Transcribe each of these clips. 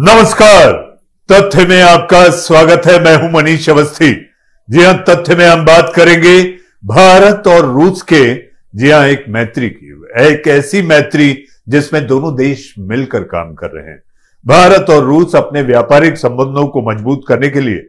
नमस्कार तथ्य में आपका स्वागत है मैं हूं मनीष अवस्थी जी हां तथ्य में हम बात करेंगे भारत और रूस के जी हां एक मैत्री की एक ऐसी मैत्री जिसमें दोनों देश मिलकर काम कर रहे हैं भारत और रूस अपने व्यापारिक संबंधों को मजबूत करने के लिए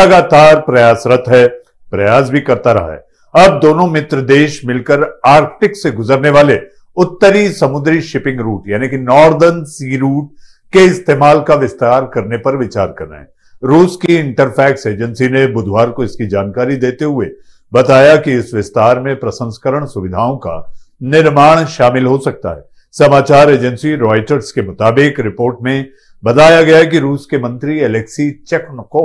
लगातार प्रयासरत है प्रयास भी करता रहा है अब दोनों मित्र देश मिलकर आर्कटिक से गुजरने वाले उत्तरी समुद्री शिपिंग रूट यानी कि नॉर्दर्न सी रूट के इस्तेमाल का विस्तार करने पर विचार करना है रूस की इंटरफैक्स एजेंसी ने बुधवार को इसकी जानकारी देते हुए बताया कि इस विस्तार में प्रसंस्करण सुविधाओं का निर्माण शामिल हो सकता है समाचार एजेंसी रॉयटर्स के मुताबिक रिपोर्ट में बताया गया कि रूस के मंत्री एलेक्सी चेकनको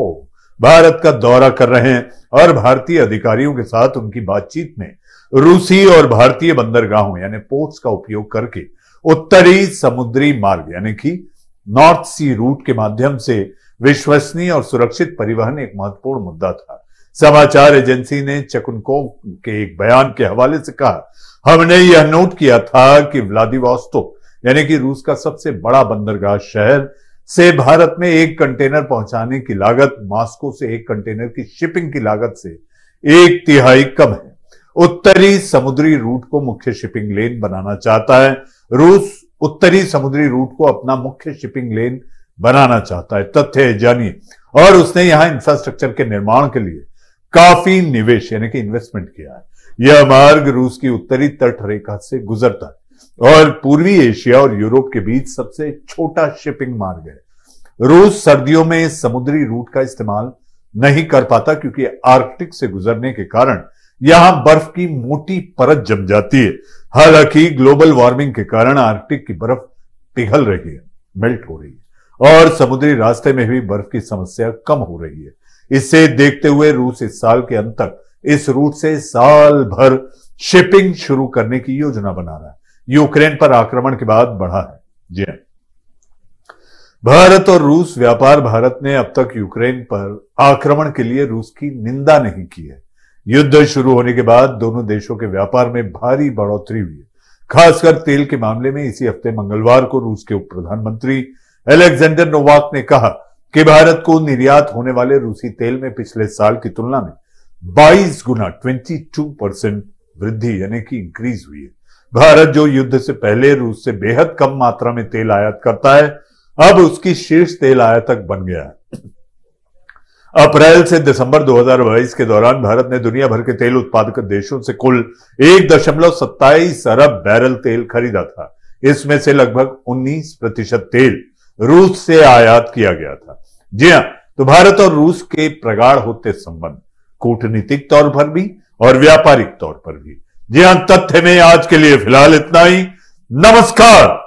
भारत का दौरा कर रहे हैं और भारतीय अधिकारियों के साथ उनकी बातचीत में रूसी और भारतीय बंदरगाहों यानी पोर्ट्स का उपयोग करके उत्तरी समुद्री मार्ग यानी कि नॉर्थ सी रूट के माध्यम से विश्वसनीय और सुरक्षित परिवहन एक महत्वपूर्ण मुद्दा था समाचार एजेंसी ने चकुनको के एक बयान के हवाले से कहा हमने यह नोट किया था कि व्लादिवोस्तोक यानी कि रूस का सबसे बड़ा बंदरगाह शहर से भारत में एक कंटेनर पहुंचाने की लागत मास्को से एक कंटेनर की शिपिंग की लागत से एक तिहाई कम है उत्तरी समुद्री रूट को मुख्य शिपिंग लेन बनाना चाहता है रूस उत्तरी समुद्री रूट को अपना मुख्य शिपिंग लेन बनाना चाहता है तथ्य है जानिए और उसने यहां इंफ्रास्ट्रक्चर के निर्माण के लिए काफी निवेश यानी कि इन्वेस्टमेंट किया है यह मार्ग रूस की उत्तरी तट रेखा से गुजरता है और पूर्वी एशिया और यूरोप के बीच सबसे छोटा शिपिंग मार्ग है रूस सर्दियों में समुद्री रूट का इस्तेमाल नहीं कर पाता क्योंकि आर्कटिक से गुजरने के कारण यहां बर्फ की मोटी परत जम जाती है हालांकि ग्लोबल वार्मिंग के कारण आर्कटिक की बर्फ पिघल रही है मेल्ट हो रही है और समुद्री रास्ते में भी बर्फ की समस्या कम हो रही है इससे देखते हुए रूस इस साल के अंत तक इस रूट से साल भर शिपिंग शुरू करने की योजना बना रहा है यूक्रेन पर आक्रमण के बाद बढ़ा है जी भारत और रूस व्यापार भारत ने अब तक यूक्रेन पर आक्रमण के लिए रूस की निंदा नहीं की है युद्ध शुरू होने के बाद दोनों देशों के व्यापार में भारी बढ़ोतरी हुई खासकर तेल के मामले में इसी हफ्ते मंगलवार को रूस के उप प्रधानमंत्री अलेक्जेंडर नोवाक ने कहा कि भारत को निर्यात होने वाले रूसी तेल में पिछले साल की तुलना में 22 गुना 22 परसेंट वृद्धि यानी कि इंक्रीज हुई है भारत जो युद्ध से पहले रूस से बेहद कम मात्रा में तेल आयात करता है अब उसकी शीर्ष तेल आयातक बन गया है अप्रैल से दिसंबर 2022 के दौरान भारत ने दुनिया भर के तेल उत्पादक देशों से कुल एक दशमलव सत्ताईस अरब बैरल तेल खरीदा था इसमें से लगभग 19 प्रतिशत तेल रूस से आयात किया गया था जी हाँ तो भारत और रूस के प्रगाढ़ होते संबंध कूटनीतिक तौर पर भी और व्यापारिक तौर पर भी जी हां तथ्य में आज के लिए फिलहाल इतना ही नमस्कार